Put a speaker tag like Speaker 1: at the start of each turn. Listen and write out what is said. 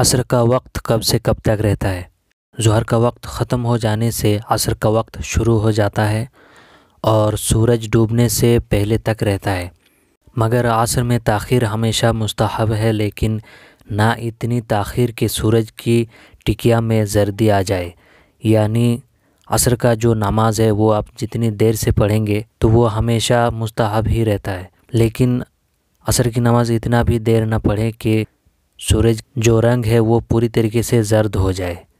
Speaker 1: असर का वक्त कब से कब तक रहता है जहर का वक्त ख़त्म हो जाने से असर का वक्त शुरू हो जाता है और सूरज डूबने से पहले तक रहता है मगर असर में तखिर हमेशा मुस्तहब है लेकिन ना इतनी तखिर के सूरज की टिकिया में जर्दी आ जाए यानी असर का जो नमाज है वो आप जितनी देर से पढ़ेंगे तो वो हमेशा मुस्तहब ही रहता है लेकिन असर की नमाज़ इतना भी देर ना पढ़े कि सूरज जो रंग है वो पूरी तरीके से जर्द हो जाए